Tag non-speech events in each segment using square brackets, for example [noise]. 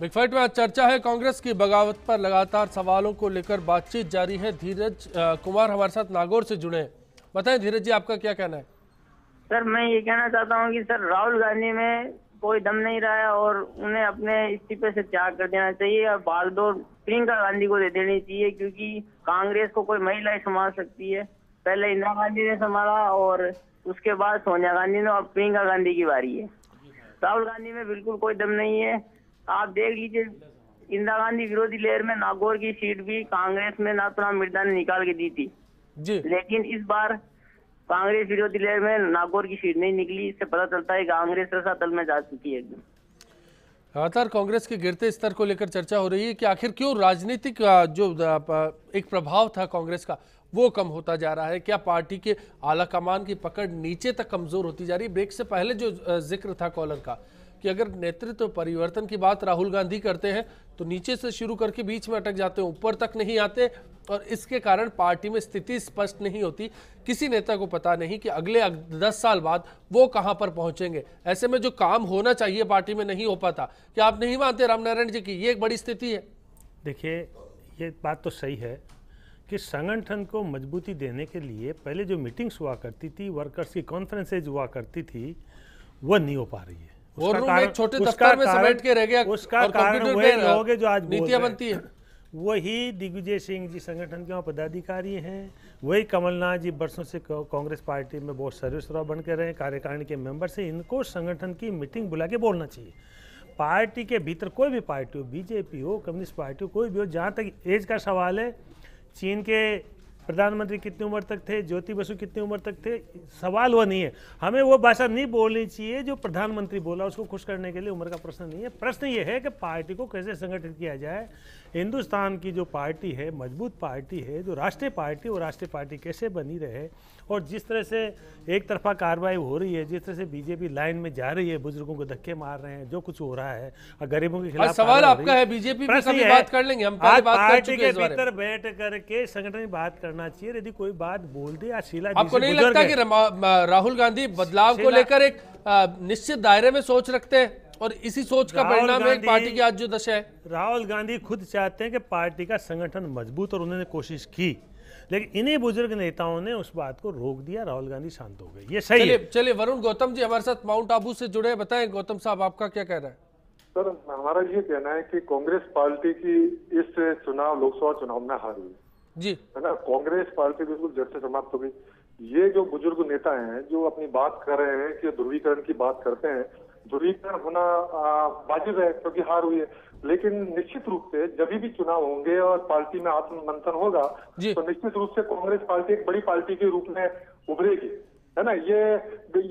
बिगफाइट में आज चर्चा है कांग्रेस की बगावत पर लगातार सवालों को लेकर बातचीत जारी है धीरज कुमार हमारे साथ नागौर से जुड़े बताएं धीरज जी आपका क्या कहना है सर मैं ये कहना चाहता हूँ कि सर राहुल गांधी में कोई दम नहीं रहा है और उन्हें अपने इस्तीफे से त्याग कर देना चाहिए और बागडोर प्रियंका गांधी को दे देनी चाहिए क्योंकि कांग्रेस को कोई महिला ही संभाल सकती है पहले इंदिरा गांधी ने संभाला और उसके बाद सोनिया गांधी ने और प्रियंका गांधी की बारी है राहुल गांधी में बिल्कुल कोई दम नहीं है आप देख लीजिए इंदिरा गांधी विरोधी लहर में नागौर की सीट भी कांग्रेस में नाथुराम मिर्जा ने निकाल के दी थी जी लेकिन इस बार कांग्रेस विरोधी लहर में नागौर की सीट नहीं निकली इससे पता चलता है कांग्रेस रसा दल में जा चुकी है लगातार कांग्रेस के गिरते स्तर को लेकर चर्चा हो रही है कि आखिर क्यों राजनीतिक जो एक प्रभाव था कांग्रेस का वो कम होता जा रहा है क्या पार्टी के आला कमान की पकड़ नीचे तक कमजोर होती जा रही है ब्रेक से पहले जो जिक्र था कॉलर का कि अगर नेतृत्व परिवर्तन की बात राहुल गांधी करते हैं तो नीचे से शुरू करके बीच में अटक जाते हैं ऊपर तक नहीं आते और इसके कारण पार्टी में स्थिति स्पष्ट नहीं होती किसी नेता को पता नहीं कि अगले दस साल बाद वो कहां पर पहुंचेंगे ऐसे में जो काम होना चाहिए पार्टी में नहीं हो पाता क्या आप नहीं मानते रामनारायण जी की ये एक बड़ी स्थिति है देखिए ये बात तो सही है कि संगठन को मजबूती देने के लिए पहले जो मीटिंग्स हुआ करती थी वर्कर्स की कॉन्फ्रेंसेज हुआ करती थी वह नहीं हो पा रही है छोटे दफ्तर में समेट के रह गया उसका वही लोग जो आज नीतियां बनती है वही दिग्विजय सिंह जी संगठन के वहाँ पदाधिकारी हैं वही कमलनाथ जी बरसों से कांग्रेस पार्टी में बहुत सर्विस बन के रहे हैं कार्यकारिणी के मेंबर से इनको संगठन की मीटिंग बुला के बोलना चाहिए पार्टी के भीतर कोई भी पार्टी हो बीजेपी हो कम्युनिस्ट पार्टी हो कोई भी हो जहाँ तक एज का सवाल है चीन के प्रधानमंत्री कितनी उम्र तक थे ज्योति बसु कितनी उम्र तक थे सवाल वह नहीं है हमें वो भाषा नहीं बोलनी चाहिए जो प्रधानमंत्री बोला उसको खुश करने के लिए उम्र का प्रश्न नहीं है प्रश्न ये है कि पार्टी को कैसे संगठित किया जाए हिंदुस्तान की जो पार्टी है मजबूत पार्टी है जो राष्ट्रीय पार्टी वो राष्ट्रीय पार्टी कैसे बनी रहे और जिस तरह से एक तरफा कार्रवाई हो रही है जिस तरह से बीजेपी लाइन में जा रही है बुजुर्गों को धक्के मार रहे हैं जो कुछ हो रहा है और गरीबों के खिलाफ सवाल आपका है बीजेपी में बात कर लेंगे हम आज पार्टी के भीतर बैठ करके संगठन की बात करना चाहिए यदि कोई बात बोल दे या शीला आपको नहीं लगता कि राहुल गांधी बदलाव को लेकर एक निश्चित दायरे में सोच रखते हैं और इसी सोच का परिणाम है पार्टी की आज जो दशा है राहुल गांधी खुद चाहते हैं कि पार्टी का संगठन मजबूत और उन्होंने कोशिश की लेकिन इन्हीं बुजुर्ग नेताओं ने उस बात को रोक दिया राहुल गांधी शांत हो गए ये सही चले, है चलिए वरुण गौतम जी हमारे साथ माउंट आबू से जुड़े बताएं गौतम साहब आपका क्या कह रहा है सर हमारा ये कहना है कि कांग्रेस पार्टी की इस चुनाव लोकसभा चुनाव में हार हुई जी है ना कांग्रेस पार्टी बिल्कुल जड़ से समाप्त हो गई ये जो बुजुर्ग नेता हैं जो अपनी बात कर रहे हैं कि ध्रुवीकरण की बात करते हैं ध्रुवीकरण होना वाजिब है क्योंकि हार हुई है लेकिन निश्चित रूप से जब भी चुनाव होंगे और पार्टी में आत्ममंथन होगा तो निश्चित रूप से कांग्रेस पार्टी एक बड़ी पार्टी के रूप में उभरेगी है ना ये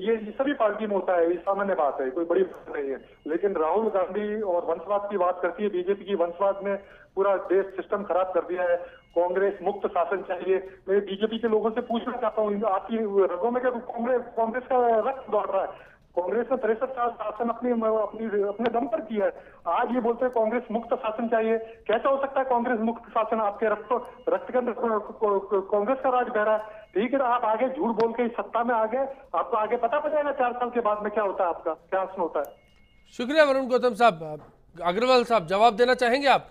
ये सभी पार्टी में होता है ये सामान्य बात है कोई बड़ी बात नहीं है लेकिन राहुल गांधी और वंशवाद की बात करती है बीजेपी की वंशवाद ने पूरा देश सिस्टम खराब कर दिया है कांग्रेस मुक्त शासन चाहिए मैं बीजेपी के लोगों से पूछना चाहता हूँ आपकी रगों में क्या कांग्रेस कांग्रेस का रक्त दौड़ रहा है कांग्रेस ने तिरसठ साल शासन अपनी अपनी अपने दम पर किया है आज ये बोलते हैं कांग्रेस मुक्त शासन चाहिए कैसा हो सकता है कांग्रेस मुक्त शासन आपके रक्त रक्त के अंदर कांग्रेस का राज बह रहा है ठीक है आप आगे झूठ बोल के सत्ता में आ गए आपको आगे पता है ना चार साल के बाद में क्या होता है आपका क्या आसन होता है शुक्रिया वरुण गौतम साहब अग्रवाल साहब जवाब देना चाहेंगे आप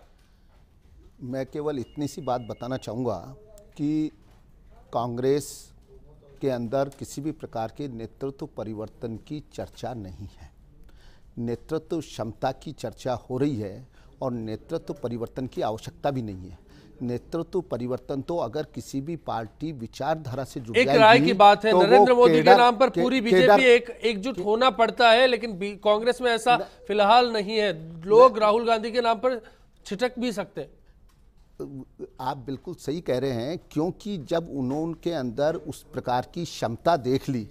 मैं केवल इतनी सी बात बताना चाहूँगा कि कांग्रेस के अंदर किसी भी प्रकार के नेतृत्व परिवर्तन की चर्चा नहीं है नेतृत्व क्षमता की चर्चा हो रही है और नेतृत्व परिवर्तन की आवश्यकता भी नहीं है नेतृत्व परिवर्तन तो अगर किसी भी पार्टी विचारधारा से जुड़ एक राय की बात है तो नरेंद्र मोदी के नाम पर पूरी बीजेपी एक एकजुट होना पड़ता है लेकिन कांग्रेस में ऐसा फिलहाल नहीं है लोग राहुल गांधी के नाम पर छिटक भी सकते हैं आप बिल्कुल सही कह रहे हैं क्योंकि जब उन्होंने अंदर उस प्रकार की क्षमता देख ली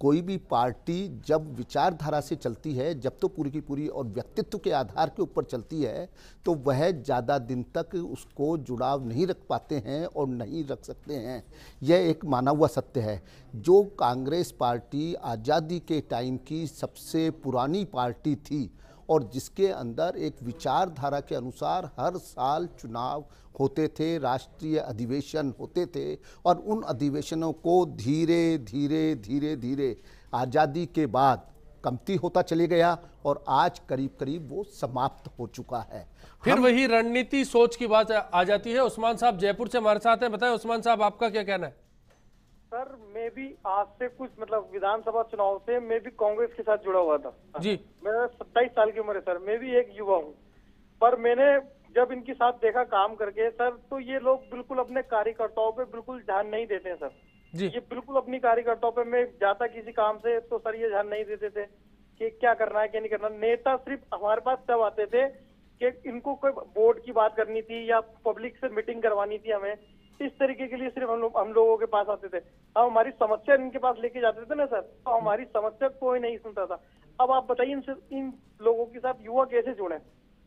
कोई भी पार्टी जब विचारधारा से चलती है जब तो पूरी की पूरी और व्यक्तित्व के आधार के ऊपर चलती है तो वह ज़्यादा दिन तक उसको जुड़ाव नहीं रख पाते हैं और नहीं रख सकते हैं यह एक माना हुआ सत्य है जो कांग्रेस पार्टी आज़ादी के टाइम की सबसे पुरानी पार्टी थी और जिसके अंदर एक विचारधारा के अनुसार हर साल चुनाव होते थे राष्ट्रीय अधिवेशन होते थे और उन अधिवेशनों को धीरे धीरे धीरे धीरे आज़ादी के बाद कमती होता चले गया और आज करीब करीब वो समाप्त हो चुका है फिर वही रणनीति सोच की बात आ जाती है उस्मान साहब जयपुर से हमारे साथ हैं बताएं उस्मान साहब आपका क्या कहना है सर मैं भी आज से कुछ मतलब विधानसभा चुनाव से मैं भी कांग्रेस के साथ जुड़ा हुआ था जी मैं सत्ताईस साल की उम्र है सर मैं भी एक युवा हूँ पर मैंने जब इनके साथ देखा काम करके सर तो ये लोग बिल्कुल अपने कार्यकर्ताओं पे बिल्कुल ध्यान नहीं देते हैं सर जी ये बिल्कुल अपनी कार्यकर्ताओं पे मैं जाता किसी काम से तो सर ये ध्यान नहीं देते थे कि क्या करना है क्या नहीं करना नेता सिर्फ हमारे पास तब आते थे कि इनको कोई बोर्ड की बात करनी थी या पब्लिक से मीटिंग करवानी थी हमें इस तरीके के लिए सिर्फ हम लोग हम लोगों के पास आते थे हम हमारी समस्या इनके पास लेके जाते थे ना सर तो हमारी समस्या कोई नहीं सुनता था अब आप बताइए इनसे इन लोगों के साथ युवा कैसे जुड़े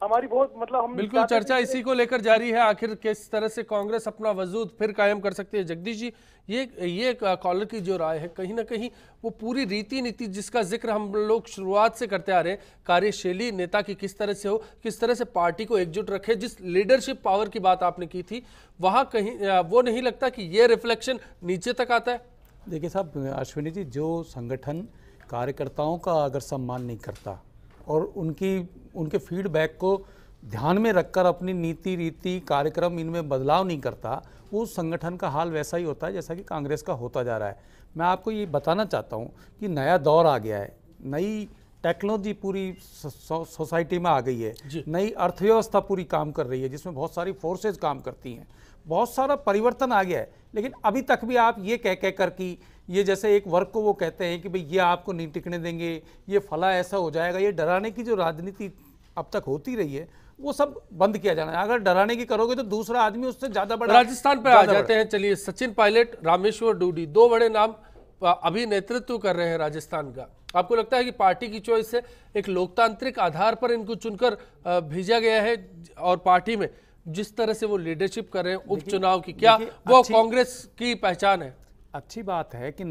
हमारी बहुत मतलब हम बिल्कुल चर्चा इसी को लेकर जारी है आखिर किस तरह से कांग्रेस अपना वजूद फिर कायम कर सकती है जगदीश जी ये ये कॉलर की जो राय है कहीं ना कहीं वो पूरी रीति नीति जिसका जिक्र हम लोग शुरुआत से करते आ रहे हैं कार्यशैली नेता की किस तरह से हो किस तरह से पार्टी को एकजुट रखे जिस लीडरशिप पावर की बात आपने की थी वहाँ कहीं वो नहीं लगता कि ये रिफ्लेक्शन नीचे तक आता है देखिए साहब अश्विनी जी जो संगठन कार्यकर्ताओं का अगर सम्मान नहीं करता और उनकी उनके फीडबैक को ध्यान में रखकर अपनी नीति रीति कार्यक्रम इनमें बदलाव नहीं करता वो संगठन का हाल वैसा ही होता है जैसा कि कांग्रेस का होता जा रहा है मैं आपको ये बताना चाहता हूँ कि नया दौर आ गया है नई टेक्नोलॉजी पूरी सोसाइटी में आ गई है नई अर्थव्यवस्था पूरी काम कर रही है जिसमें बहुत सारी फोर्सेज काम करती हैं बहुत सारा परिवर्तन आ गया है लेकिन अभी तक भी आप ये कह कह कर कि ये जैसे एक वर्ग को वो कहते हैं कि भाई ये आपको नहीं टिकने देंगे ये फला ऐसा हो जाएगा ये डराने की जो राजनीति अब तक होती रही है वो सब बंद किया जाना है अगर डराने की करोगे तो दूसरा आदमी उससे ज्यादा बड़ा राजस्थान पर आ जाते हैं चलिए सचिन पायलट रामेश्वर डूडी दो बड़े नाम अभी नेतृत्व कर रहे हैं राजस्थान का आपको लगता है कि पार्टी की चॉइस है एक लोकतांत्रिक आधार पर इनको चुनकर भेजा गया है और पार्टी में जिस तरह से वो लीडरशिप कर रहे हैं उपचुनाव की क्या वो कांग्रेस की पहचान है अच्छी बात है कि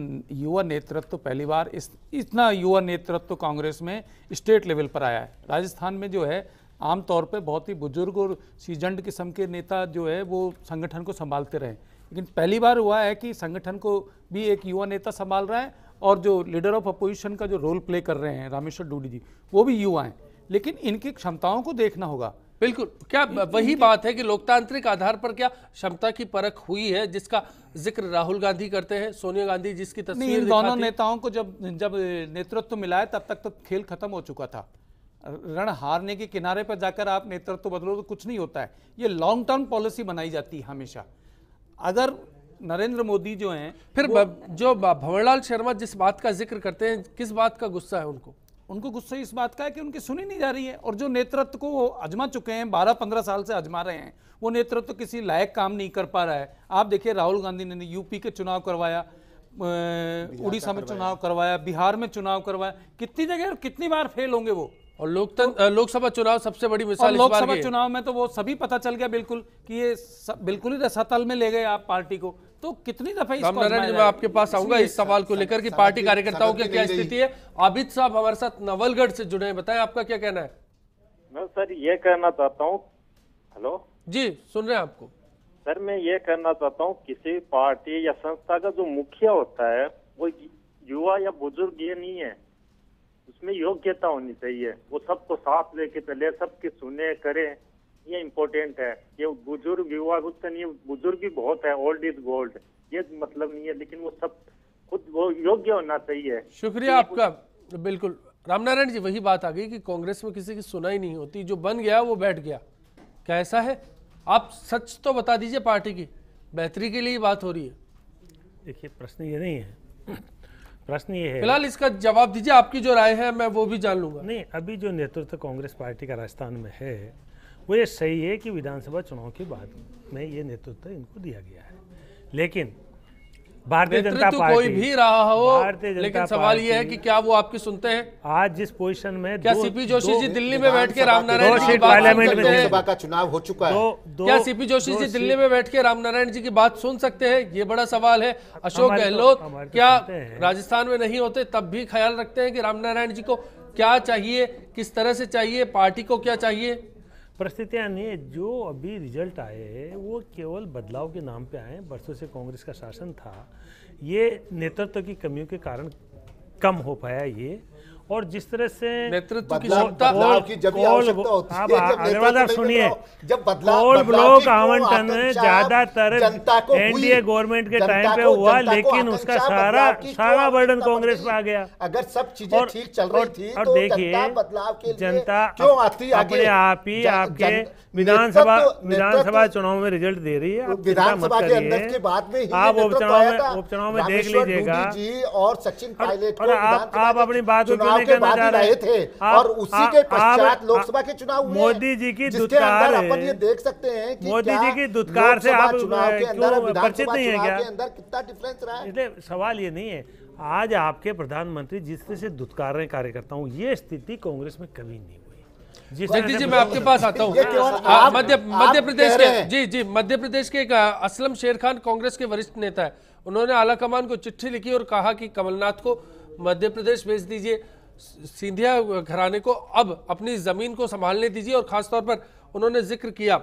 युवा नेतृत्व तो पहली बार इस इतना युवा नेतृत्व तो कांग्रेस में स्टेट लेवल पर आया है राजस्थान में जो है आमतौर पर बहुत ही बुजुर्ग और सीजंड किस्म के नेता जो है वो संगठन को संभालते रहे लेकिन पहली बार हुआ है कि संगठन को भी एक युवा नेता संभाल रहा है और जो लीडर ऑफ अपोजिशन का जो रोल प्ले कर रहे हैं रामेश्वर डूडी जी वो भी युवा हैं लेकिन इनकी क्षमताओं को देखना होगा बिल्कुल क्या वही बात है कि लोकतांत्रिक आधार पर क्या क्षमता की परख हुई है जिसका जिक्र राहुल गांधी करते हैं सोनिया गांधी जिसकी तस्वीर दोनों नेताओं को जब जब नेतृत्व मिला है तब तक तो खेल खत्म हो चुका था रण हारने के किनारे पर जाकर आप नेतृत्व बदलो तो कुछ नहीं होता है ये लॉन्ग टर्म पॉलिसी बनाई जाती है हमेशा अगर नरेंद्र मोदी जो हैं फिर जो भंवरलाल शर्मा जिस बात का जिक्र करते हैं किस बात का गुस्सा है उनको उनको गुस्सा इस बात का है कि उनकी सुनी नहीं जा रही है और जो नेतृत्व को वो अजमा चुके हैं बारह पंद्रह साल से अजमा रहे हैं वो नेतृत्व किसी लायक काम नहीं कर पा रहा है आप देखिए राहुल गांधी ने यूपी के चुनाव करवाया उड़ीसा में चुनाव करवाया बिहार में चुनाव करवाया कितनी जगह और कितनी बार फेल होंगे वो और लोकतंत्र लोकसभा चुनाव सबसे बड़ी मिसाल लोकसभा चुनाव में तो वो सभी पता चल गया बिल्कुल कि ये बिल्कुल ही रसातल में ले गए आप पार्टी को तो कितनी दफे राम नारायण मैं आपके पास आऊंगा इस सवाल को लेकर कि पार्टी कार्यकर्ताओं की क्या स्थिति है आबिद साहब हमारे साथ नवलगढ़ से जुड़े हैं बताएं आपका क्या कहना है मैं सर ये कहना चाहता हूँ हेलो जी सुन रहे हैं आपको सर मैं ये कहना चाहता हूँ किसी पार्टी या संस्था का जो मुखिया होता है वो युवा या बुजुर्ग ये नहीं है उसमें योग्यता होनी चाहिए वो सबको साथ लेके चले सबकी सुने करे ये इम्पोर्टेंट है ये बुजुर्ग युवा गुस्सा नहीं बुजुर्ग भी बहुत है ओल्ड इज गोल्ड ये मतलब नहीं है लेकिन वो सब खुद वो योग्य होना चाहिए शुक्रिया आपका बिल्कुल रामनारायण जी वही बात आ गई कि कांग्रेस में किसी की सुनाई नहीं होती जो बन गया वो बैठ गया कैसा है आप सच तो बता दीजिए पार्टी की बेहतरी के लिए ही बात हो रही है देखिए प्रश्न ये नहीं है प्रश्न ये है फिलहाल इसका जवाब दीजिए आपकी जो राय है मैं वो भी जान लूंगा नहीं अभी जो नेतृत्व कांग्रेस पार्टी का राजस्थान में है वो ये सही है कि विधानसभा चुनाव के बाद में ये नेतृत्व इनको दिया गया है लेकिन भारतीय जनता पार्टी कोई भी रहा हो भारतीय जनता लेकिन सवाल ये है कि क्या वो आपकी सुनते हैं आज जिस पोजीशन में क्या सीपी जोशी जी दिल्ली में बैठ के रामनारायण जी पार्लियामेंट में विधानसभा का चुनाव हो चुका है क्या सीपी जोशी जी दिल्ली में बैठ के रामनारायण जी की बात सुन सकते हैं ये बड़ा सवाल है अशोक तो- गहलोत तो क्या राजस्थान में नहीं होते तब भी ख्याल रखते हैं कि रामनारायण जी को क्या चाहिए किस तरह से चाहिए पार्टी को क्या चाहिए परिस्थितियाँ नहीं जो अभी रिजल्ट आए हैं वो केवल बदलाव के नाम पे आए बरसों से कांग्रेस का शासन था ये नेतृत्व की कमियों के कारण कम हो पाया ये और जिस तरह से नेतृत्व की क्षमता सुनिए जब आप सुनिए आवंटन ज्यादातर एनडीए गवर्नमेंट के टाइम पे हुआ लेकिन उसका सारा तो सारा बर्डन कांग्रेस पे आ गया अगर सब चीजें ठीक चल रही थी और तो देखिए जनता अपने आप ही आपके विधानसभा विधानसभा चुनाव में रिजल्ट दे रही है विधानसभा के अंदर के बाद में आप उपचुनाव में उपचुनाव में देख लीजिएगा और सचिन पायलट आप अपनी बात चुनाव के बाद ही रहे थे और उसी के पश्चात लोकसभा के चुनाव हुए मोदी जी की दुत्कार अपन ये देख सकते हैं कि मोदी जी की दुत्कार से आप चुनाव के अंदर परिचित नहीं है क्या अंदर कितना डिफरेंस रहा इसलिए सवाल ये नहीं है आज आपके प्रधानमंत्री जिस तरह से दुत्कार रहे कार्यकर्ता हूँ ये स्थिति कांग्रेस में कभी नहीं जी जी मैं आपके पास आता हूँ हाँ, मध्य मध्य प्रदेश के जी जी मध्य प्रदेश के एक असलम शेर खान कांग्रेस के वरिष्ठ नेता है उन्होंने आला कमान को चिट्ठी लिखी और कहा कि कमलनाथ को मध्य प्रदेश भेज दीजिए सिंधिया घराने को अब अपनी ज़मीन को संभालने दीजिए और ख़ासतौर पर उन्होंने जिक्र किया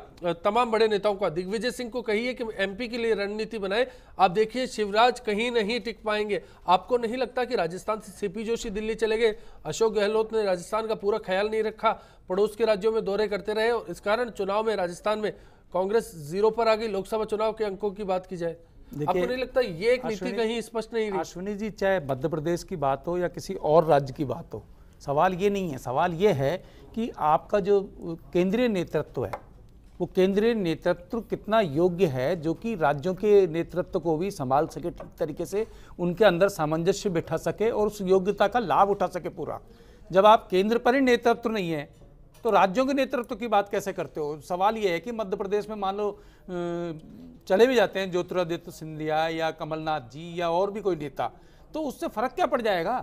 तमाम बड़े नेताओं का दिग्विजय सिंह को कही है कि एमपी के लिए रणनीति बनाए आप देखिए शिवराज कहीं नहीं टिक पाएंगे आपको नहीं लगता कि राजस्थान से सीपी जोशी दिल्ली चले गए अशोक गहलोत ने राजस्थान का पूरा ख्याल नहीं रखा पड़ोस के राज्यों में दौरे करते रहे और इस कारण चुनाव में राजस्थान में कांग्रेस जीरो पर आ गई लोकसभा चुनाव के अंकों की बात की जाए आपको नहीं लगता ये एक नीति कहीं स्पष्ट नहीं अश्विनी जी चाहे मध्य प्रदेश की बात हो या किसी और राज्य की बात हो सवाल ये नहीं है सवाल ये है कि आपका जो केंद्रीय नेतृत्व है वो केंद्रीय नेतृत्व कितना योग्य है जो कि राज्यों के नेतृत्व को भी संभाल सके ठीक तरीके से उनके अंदर सामंजस्य बिठा सके और उस योग्यता का लाभ उठा सके पूरा जब आप केंद्र पर ही नेतृत्व नहीं है तो राज्यों के नेतृत्व की बात कैसे करते हो सवाल ये है कि मध्य प्रदेश में मान लो चले भी जाते हैं ज्योतिरादित्य सिंधिया या कमलनाथ जी या और भी कोई नेता तो उससे फर्क क्या पड़ जाएगा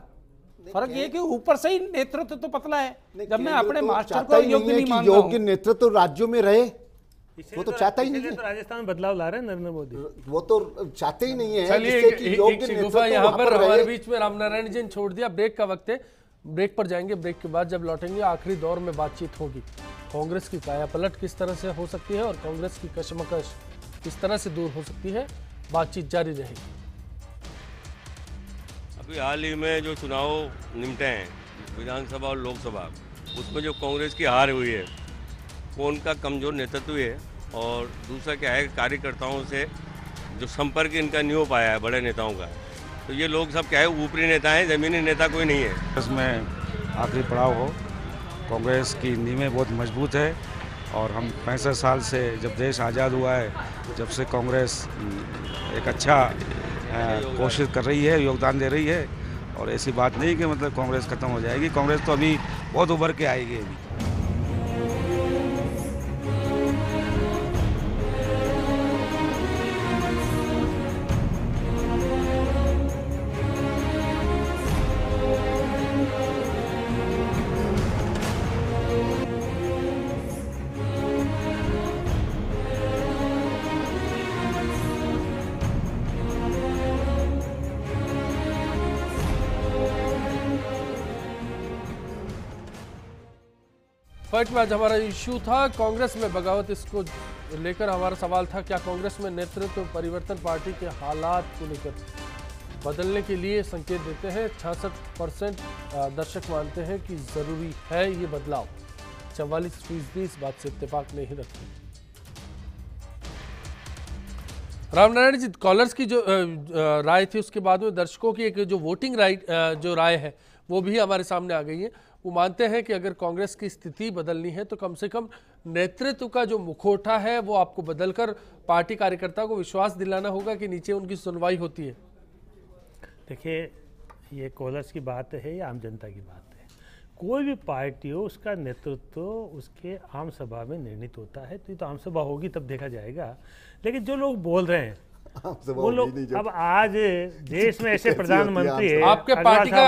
फर्क ये कि ऊपर से ही नेतृत्व तो पतला है जब मैं अपने तो मास्टर को योग्य नहीं मान योग्य नेतृत्व राज्यों में रहे वो तो, तो चाहता ही नहीं तो है राजस्थान में बदलाव ला रहे हैं नरेंद्र मोदी वो तो चाहते ही नहीं है यहाँ पर हमारे बीच में रामनारायण जी ने छोड़ दिया ब्रेक का वक्त है ब्रेक पर जाएंगे ब्रेक के बाद जब लौटेंगे आखिरी दौर में बातचीत होगी कांग्रेस की कायापलट किस तरह से हो सकती है और कांग्रेस की कशमकश किस तरह से दूर हो सकती है बातचीत जारी रहेगी अभी हाल ही में जो चुनाव निमटे हैं विधानसभा और लोकसभा उसमें जो कांग्रेस की हार हुई है वो उनका कमज़ोर नेतृत्व है और दूसरा क्या है कार्यकर्ताओं से जो संपर्क इनका नहीं हो पाया है बड़े नेताओं का तो ये लोग सब क्या है ऊपरी नेता हैं ज़मीनी नेता कोई नहीं है इसमें आखिरी पड़ाव हो कांग्रेस की नींवें बहुत मजबूत है और हम पैंसठ साल से जब देश आज़ाद हुआ है जब से कांग्रेस हम्म, एक अच्छा कोशिश कर रही है योगदान दे रही है और ऐसी बात नहीं कि मतलब कांग्रेस ख़त्म हो जाएगी कांग्रेस तो अभी बहुत उभर के आएगी अभी अलर्ट में आज हमारा इश्यू था कांग्रेस में बगावत इसको लेकर हमारा सवाल था क्या कांग्रेस में नेतृत्व तो परिवर्तन पार्टी के हालात को लेकर बदलने के लिए संकेत देते हैं छियासठ परसेंट दर्शक मानते हैं कि जरूरी है ये बदलाव चवालीस फीसदी इस बात से इतफाक नहीं रखते रामनारायण जी कॉलर्स की जो राय थी उसके बाद में दर्शकों की एक जो वोटिंग राइट जो राय है वो भी हमारे सामने आ गई है वो मानते हैं कि अगर कांग्रेस की स्थिति बदलनी है तो कम से कम नेतृत्व का जो मुखोटा है वो आपको बदलकर पार्टी कार्यकर्ता को विश्वास दिलाना होगा कि नीचे उनकी सुनवाई होती है देखिए ये कोलर्स की बात है या आम जनता की बात है कोई भी पार्टी हो उसका नेतृत्व तो उसके आम सभा में निर्णित होता है तो ये तो आम सभा होगी तब देखा जाएगा लेकिन जो लोग बोल रहे हैं वो लोग अब आज देश में ऐसे [laughs] प्रधानमंत्री है आपके पार्टी का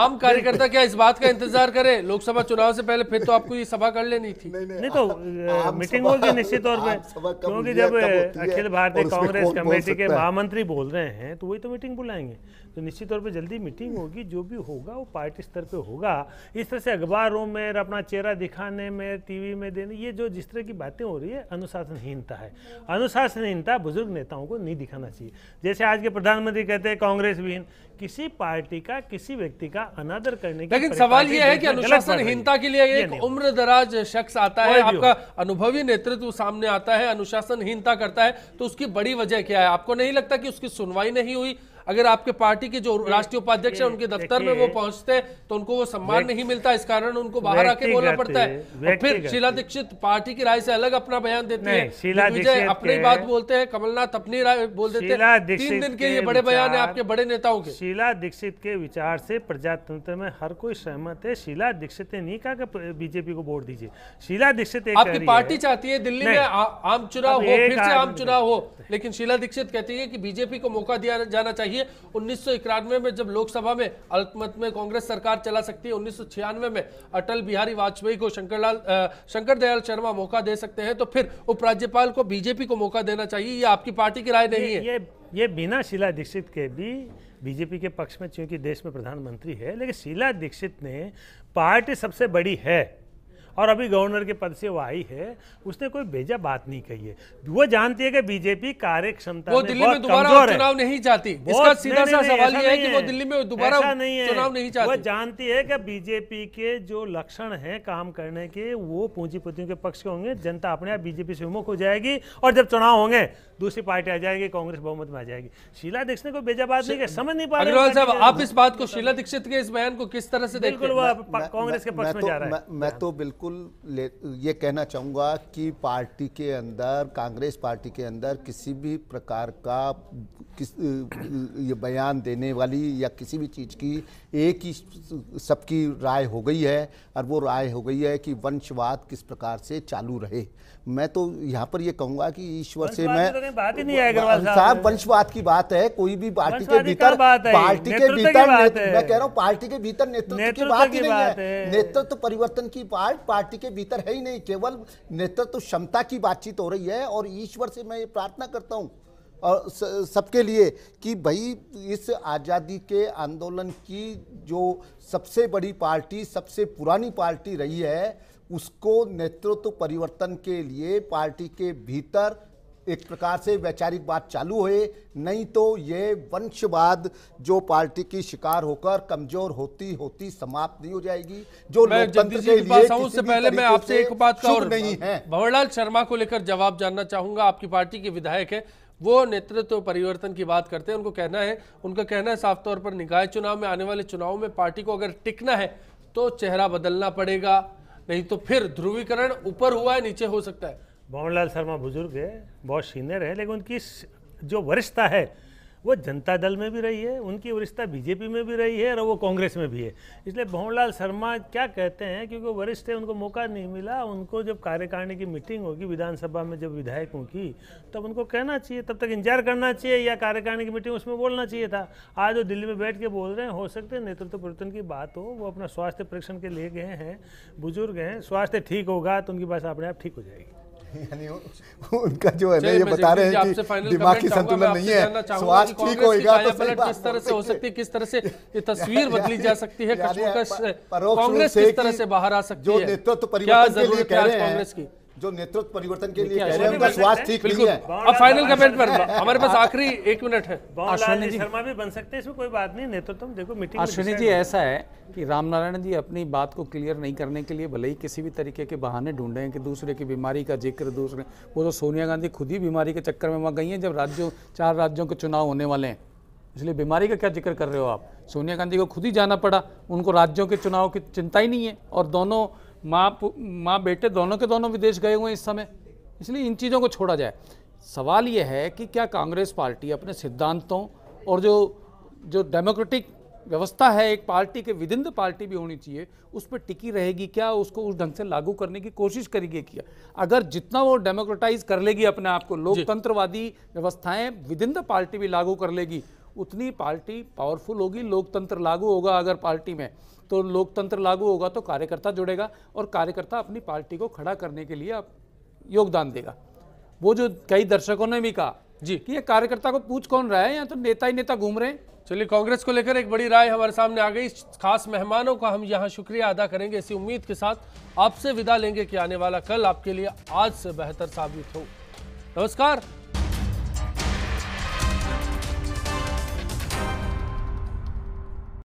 आम कार्यकर्ता क्या इस बात का इंतजार करे लोकसभा चुनाव से पहले फिर तो आपको ये सभा कर लेनी थी नहीं, नहीं, नहीं तो मीटिंग होगी निश्चित तौर पर क्योंकि जब अखिल भारतीय कांग्रेस कमेटी के महामंत्री बोल रहे हैं तो वही तो मीटिंग बुलाएंगे तो निश्चित तौर पर जल्दी मीटिंग होगी जो भी होगा वो पार्टी स्तर पर होगा इस तरह से अखबारों में अपना चेहरा दिखाने में टीवी में देने ये जो जिस तरह की बातें हो रही है अनुशासनहीनता है अनुशासनहीनता बुजुर्ग नेताओं को नहीं दिखाना चाहिए जैसे आज के प्रधानमंत्री कहते हैं कांग्रेस विहीन किसी पार्टी का किसी व्यक्ति का अनादर करने की लेकिन सवाल यह है कि अनुशासनहीनता के लिए एक उम्र दराज शख्स आता है आपका अनुभवी नेतृत्व सामने आता है अनुशासनहीनता करता है तो उसकी बड़ी वजह क्या है आपको नहीं लगता कि उसकी सुनवाई नहीं हुई अगर आपके पार्टी के जो हम्म, राष्ट्रीय उपाध्यक्ष है हम्म, उनके दफ्तर में वो पहुंचते हैं तो उनको वो सम्मान नहीं मिलता इस कारण उनको बाहर आके बोलना पड़ता है फिर शीला दीक्षित पार्टी की राय से अलग अपना बयान देते हैं शीला विजय अपनी बात बोलते हैं कमलनाथ अपनी राय बोल देते हैं तीन दिन के ये बड़े बयान है आपके बड़े नेताओं के शीला दीक्षित के विचार से प्रजातंत्र में हर कोई सहमत है शीला दीक्षित ने नहीं कहा कि बीजेपी को वोट दीजिए शीला दीक्षित आपकी पार्टी चाहती है दिल्ली में आम चुनाव हो फिर से आम चुनाव हो लेकिन शीला दीक्षित कहती है कि बीजेपी को मौका दिया जाना चाहिए चाहिए उन्नीस में जब लोकसभा में अल्पमत में कांग्रेस सरकार चला सकती है उन्नीस में अटल बिहारी वाजपेयी को शंकरलाल शंकर दयाल शर्मा मौका दे सकते हैं तो फिर उपराज्यपाल को बीजेपी को मौका देना चाहिए ये आपकी पार्टी की राय नहीं है ये ये बिना शीला दीक्षित के भी बीजेपी के पक्ष में चूंकि देश में प्रधानमंत्री है लेकिन शीला दीक्षित ने पार्टी सबसे बड़ी है और अभी गवर्नर के पद से वो आई है उसने कोई बेजा बात नहीं कही है वो जानती है कि बीजेपी कार्य क्षमता वो दिल्ली में दोबारा चुनाव नहीं चाहती इसका सीधा सा सवाल ये है कि वो दिल्ली में दोबारा चुनाव नहीं चाहती वो जानती है कि बीजेपी के जो लक्षण है काम करने के वो पूंजीपतियों के पक्ष के होंगे जनता अपने आप बीजेपी से विमुख हो जाएगी और जब चुनाव होंगे दूसरी पार्टी आ जाएगी कांग्रेस बहुमत में आ जाएगी शीला दीक्षित को बेजा बात नहीं समझ नहीं पा अग्रवाल साहब आप इस बात को शीला दीक्षित के इस बयान को किस तरह से बिल्कुल वो कांग्रेस के पक्ष में तो- जा रहा है मैं तो बिल्कुल बिल्कुल ये कहना चाहूँगा कि पार्टी के अंदर कांग्रेस पार्टी के अंदर किसी भी प्रकार का किस ये बयान देने वाली या किसी भी चीज़ की एक ही सबकी राय हो गई है और वो राय हो गई है कि वंशवाद किस प्रकार से चालू रहे मैं तो यहाँ पर ये कहूँगा कि ईश्वर से मैं तो बात ही नहीं साहब वंशवाद की बात है कोई भी पार्टी के भीतर पार्टी के भीतर मैं कह रहा हूँ पार्टी के भीतर नेतृत्व की बात ही नहीं है नेतृत्व परिवर्तन की बात पार्टी के भीतर है ही नहीं केवल नेतृत्व तो क्षमता की बातचीत हो रही है और ईश्वर से मैं ये प्रार्थना करता हूँ और सबके लिए कि भाई इस आज़ादी के आंदोलन की जो सबसे बड़ी पार्टी सबसे पुरानी पार्टी रही है उसको नेतृत्व तो परिवर्तन के लिए पार्टी के भीतर एक प्रकार से वैचारिक बात चालू हुए नहीं तो ये वंशवाद जो पार्टी की शिकार होकर कमजोर होती होती समाप्त नहीं हो जाएगी जो लोकतंत्र पहले मैं आपसे एक बात का और नहीं है भवरलाल शर्मा को लेकर जवाब जानना चाहूंगा आपकी पार्टी के विधायक है वो नेतृत्व परिवर्तन की बात करते हैं उनको कहना है उनका कहना है साफ तौर पर निकाय चुनाव में आने वाले चुनाव में पार्टी को अगर टिकना है तो चेहरा बदलना पड़ेगा नहीं तो फिर ध्रुवीकरण ऊपर हुआ है नीचे हो सकता है मोहनलाल शर्मा बुजुर्ग है बहुत सीनियर है लेकिन उनकी जो वरिष्ठता है वो जनता दल में भी रही है उनकी वरिष्ठता बीजेपी में भी रही है और वो कांग्रेस में भी है इसलिए मोहनलाल शर्मा क्या कहते हैं क्योंकि वो वरिष्ठ है उनको मौका नहीं मिला उनको जब कार्यकारिणी की मीटिंग होगी विधानसभा में जब विधायकों की तब उनको कहना चाहिए तब तक इंतजार करना चाहिए या कार्यकारिणी की मीटिंग उसमें बोलना चाहिए था आज वो दिल्ली में बैठ के बोल रहे हैं हो सकते हैं नेतृत्व परिवर्तन की बात हो वो अपना स्वास्थ्य परीक्षण के लिए गए हैं बुजुर्ग हैं स्वास्थ्य ठीक होगा तो उनकी भाषा अपने आप ठीक हो जाएगी [laughs] यानी उनका जो है ना ये बता रहे हैं कि दिमाग की संतुलन नहीं है स्वास्थ्य तो ठीक होएगा तो सही बात किस तरह से हो सकती है किस तरह से ये [laughs] तस्वीर बदली जा सकती है कांग्रेस किस तरह से बाहर आ सकती है जो नेतृत्व परिवर्तन के लिए कह रहे हैं जो नेतृत्व परिवर्तन के लिए कह रहे हैं उनका स्वास्थ्य ठीक नहीं है अब फाइनल कमेंट पर हमारे पास हाँ। आखिरी एक मिनट है अश्विनी जी शर्मा भी बन सकते हैं इसमें कोई बात नहीं नेतृत्व देखो मीटिंग अश्विनी जी ऐसा है कि रामनारायण जी अपनी बात को क्लियर नहीं करने के लिए भले ही किसी भी तरीके के बहाने ढूंढे हैं कि दूसरे की बीमारी का जिक्र दूसरे वो तो सोनिया गांधी खुद ही बीमारी के चक्कर में वहाँ गई हैं जब राज्यों चार राज्यों के चुनाव होने वाले हैं इसलिए बीमारी का क्या जिक्र कर रहे हो आप सोनिया गांधी को खुद ही जाना पड़ा उनको राज्यों के चुनाव की चिंता ही नहीं है और दोनों माँ माँ बेटे दोनों के दोनों विदेश गए हुए हैं इस समय इसलिए इन चीज़ों को छोड़ा जाए सवाल ये है कि क्या कांग्रेस पार्टी अपने सिद्धांतों और जो जो डेमोक्रेटिक व्यवस्था है एक पार्टी के विद इन द पार्टी भी होनी चाहिए उस पर टिकी रहेगी क्या उसको उस ढंग से लागू करने की कोशिश करेगी क्या अगर जितना वो डेमोक्रेटाइज कर लेगी अपने आप को लोकतंत्रवादी व्यवस्थाएं विद इन द पार्टी भी लागू कर लेगी उतनी पार्टी पावरफुल होगी लोकतंत्र लागू होगा अगर पार्टी में तो लोकतंत्र लागू होगा तो कार्यकर्ता जुड़ेगा और कार्यकर्ता अपनी पार्टी को खड़ा करने के लिए आप योगदान देगा वो जो कई दर्शकों ने भी कहा जी कि ये कार्यकर्ता को पूछ कौन रहा है या तो नेता ही नेता घूम रहे हैं चलिए कांग्रेस को लेकर एक बड़ी राय हमारे सामने आ गई खास मेहमानों का हम यहाँ शुक्रिया अदा करेंगे इसी उम्मीद के साथ आपसे विदा लेंगे कि आने वाला कल आपके लिए आज से बेहतर साबित हो नमस्कार